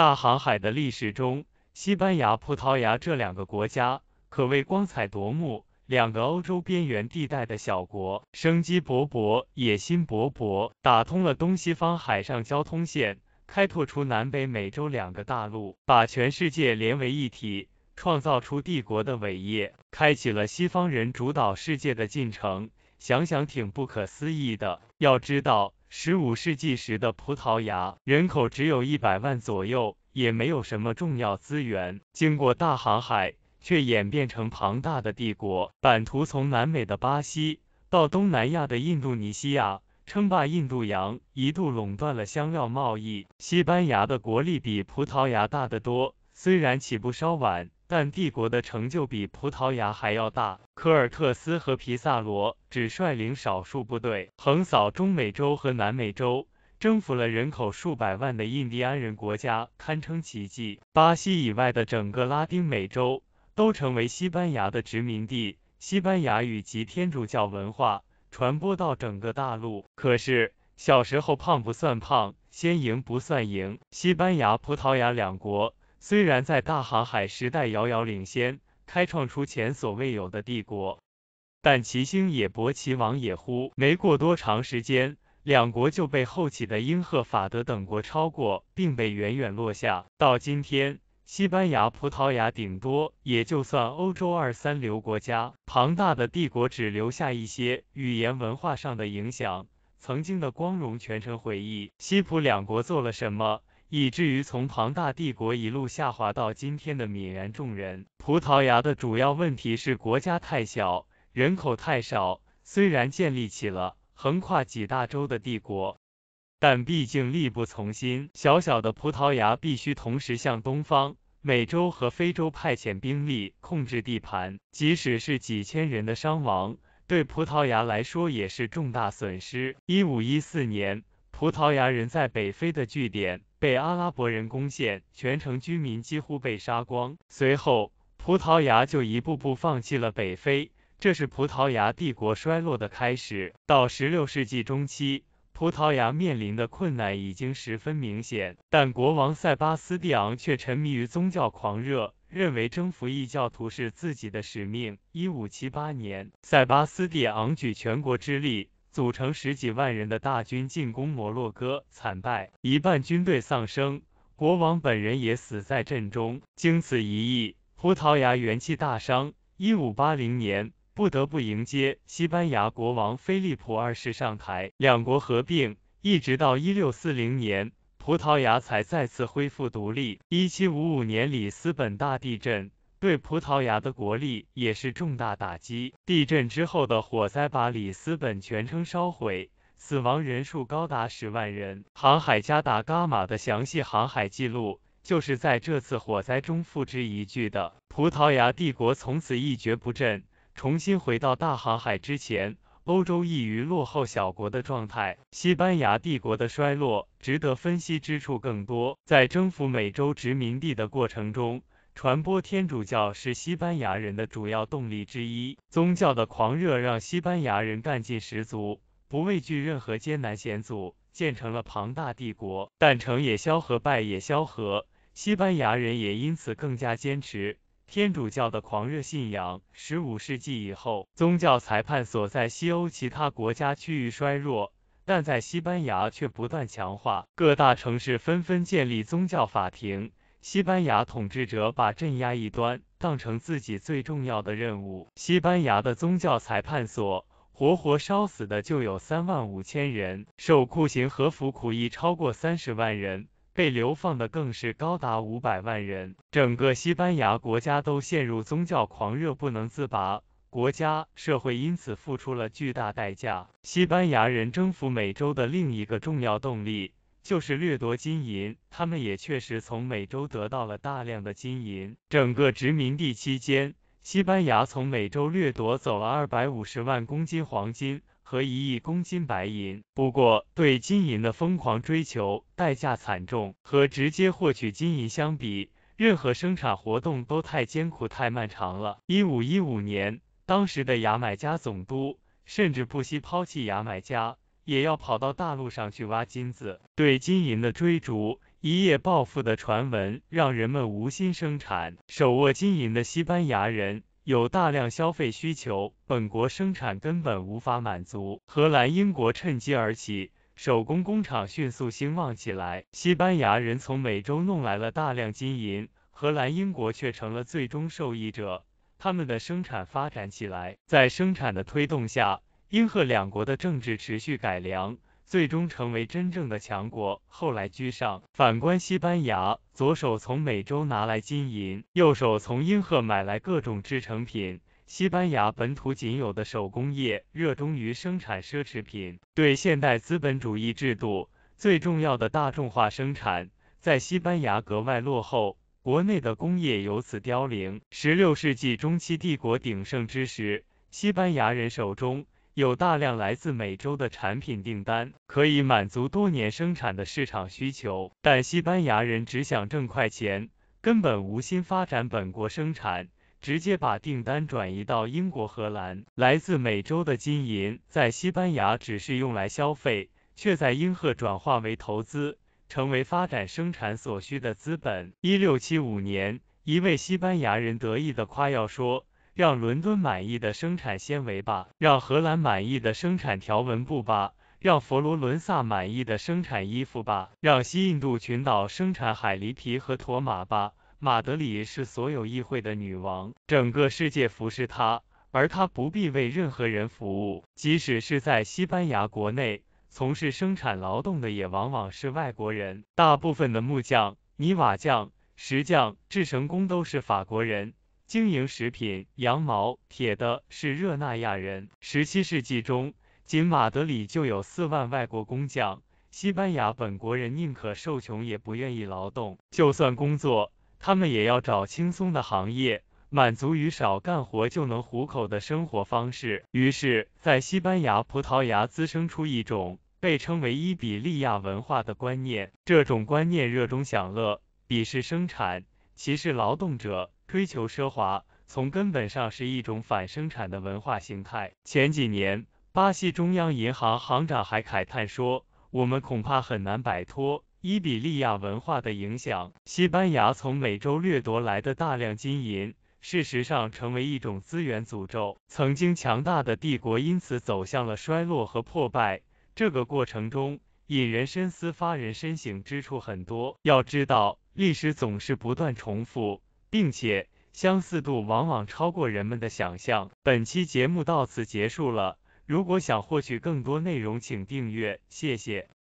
大航海的历史中，西班牙、葡萄牙这两个国家可谓光彩夺目。两个欧洲边缘地带的小国，生机勃勃，野心勃勃，打通了东西方海上交通线，开拓出南北美洲两个大陆，把全世界连为一体，创造出帝国的伟业，开启了西方人主导世界的进程。想想挺不可思议的。要知道。15世纪时的葡萄牙人口只有一百万左右，也没有什么重要资源。经过大航海，却演变成庞大的帝国，版图从南美的巴西到东南亚的印度尼西亚，称霸印度洋，一度垄断了香料贸易。西班牙的国力比葡萄牙大得多，虽然起步稍晚。但帝国的成就比葡萄牙还要大。科尔特斯和皮萨罗只率领少数部队，横扫中美洲和南美洲，征服了人口数百万的印第安人国家，堪称奇迹。巴西以外的整个拉丁美洲都成为西班牙的殖民地，西班牙语及天主教文化传播到整个大陆。可是小时候胖不算胖，先赢不算赢。西班牙、葡萄牙两国。虽然在大航海时代遥遥领先，开创出前所未有的帝国，但其兴也勃，其亡也忽。没过多长时间，两国就被后起的英、荷、法、德等国超过，并被远远落下。到今天，西班牙、葡萄牙顶多也就算欧洲二三流国家。庞大的帝国只留下一些语言文化上的影响，曾经的光荣全成回忆。西葡两国做了什么？以至于从庞大帝国一路下滑到今天的泯然众人。葡萄牙的主要问题是国家太小，人口太少。虽然建立起了横跨几大洲的帝国，但毕竟力不从心。小小的葡萄牙必须同时向东方、美洲和非洲派遣兵力，控制地盘。即使是几千人的伤亡，对葡萄牙来说也是重大损失。一五一四年，葡萄牙人在北非的据点。被阿拉伯人攻陷，全城居民几乎被杀光。随后，葡萄牙就一步步放弃了北非，这是葡萄牙帝国衰落的开始。到十六世纪中期，葡萄牙面临的困难已经十分明显，但国王塞巴斯蒂昂却沉迷于宗教狂热，认为征服异教徒是自己的使命。一五七八年，塞巴斯蒂昂举全国之力。组成十几万人的大军进攻摩洛哥，惨败，一半军队丧生，国王本人也死在阵中。经此一役，葡萄牙元气大伤。一五八零年，不得不迎接西班牙国王菲利普二世上台，两国合并，一直到一六四零年，葡萄牙才再次恢复独立。一七五五年里斯本大地震。对葡萄牙的国力也是重大打击。地震之后的火灾把里斯本全城烧毁，死亡人数高达十万人。航海家达伽马的详细航海记录就是在这次火灾中付之一炬的。葡萄牙帝国从此一蹶不振，重新回到大航海之前欧洲一于落后小国的状态。西班牙帝国的衰落，值得分析之处更多。在征服美洲殖民地的过程中，传播天主教是西班牙人的主要动力之一，宗教的狂热让西班牙人干劲十足，不畏惧任何艰难险阻，建成了庞大帝国。但成也萧何，败也萧何，西班牙人也因此更加坚持天主教的狂热信仰。十五世纪以后，宗教裁判所在西欧其他国家区域衰弱，但在西班牙却不断强化，各大城市纷纷建立宗教法庭。西班牙统治者把镇压异端当成自己最重要的任务。西班牙的宗教裁判所活活烧死的就有三万五千人，受酷刑和服苦役超过三十万人，被流放的更是高达五百万人。整个西班牙国家都陷入宗教狂热不能自拔，国家社会因此付出了巨大代价。西班牙人征服美洲的另一个重要动力。就是掠夺金银，他们也确实从美洲得到了大量的金银。整个殖民地期间，西班牙从美洲掠夺走了二百五十万公斤黄金和一亿公斤白银。不过，对金银的疯狂追求代价惨重，和直接获取金银相比，任何生产活动都太艰苦、太漫长了。一五一五年，当时的牙买加总督甚至不惜抛弃牙买加。也要跑到大陆上去挖金子，对金银的追逐，一夜暴富的传闻，让人们无心生产。手握金银的西班牙人有大量消费需求，本国生产根本无法满足。荷兰、英国趁机而起，手工工厂迅速兴旺起来。西班牙人从美洲弄来了大量金银，荷兰、英国却成了最终受益者。他们的生产发展起来，在生产的推动下。英荷两国的政治持续改良，最终成为真正的强国，后来居上。反观西班牙，左手从美洲拿来金银，右手从英荷买来各种制成品。西班牙本土仅有的手工业热衷于生产奢侈品，对现代资本主义制度最重要的大众化生产，在西班牙格外落后，国内的工业由此凋零。十六世纪中期帝国鼎盛之时，西班牙人手中。有大量来自美洲的产品订单，可以满足多年生产的市场需求。但西班牙人只想挣快钱，根本无心发展本国生产，直接把订单转移到英国、荷兰。来自美洲的金银在西班牙只是用来消费，却在英荷转化为投资，成为发展生产所需的资本。一六七五年，一位西班牙人得意地夸耀说。让伦敦满意的生产纤维吧，让荷兰满意的生产条纹布吧，让佛罗伦萨满意的生产衣服吧，让西印度群岛生产海狸皮和驼马吧。马德里是所有议会的女王，整个世界服侍她，而她不必为任何人服务。即使是在西班牙国内从事生产劳动的，也往往是外国人。大部分的木匠、泥瓦匠、石匠、制绳工都是法国人。经营食品、羊毛、铁的是热那亚人。十七世纪中，仅马德里就有四万外国工匠。西班牙本国人宁可受穷，也不愿意劳动。就算工作，他们也要找轻松的行业，满足于少干活就能糊口的生活方式。于是，在西班牙、葡萄牙滋生出一种被称为伊比利亚文化的观念。这种观念热衷享乐，鄙视生产，歧视劳动者。追求奢华，从根本上是一种反生产的文化形态。前几年，巴西中央银行行长还慨叹说：“我们恐怕很难摆脱伊比利亚文化的影响。西班牙从美洲掠夺来的大量金银，事实上成为一种资源诅咒。曾经强大的帝国，因此走向了衰落和破败。这个过程中，引人深思、发人深省之处很多。要知道，历史总是不断重复。”并且相似度往往超过人们的想象。本期节目到此结束了，如果想获取更多内容，请订阅，谢谢。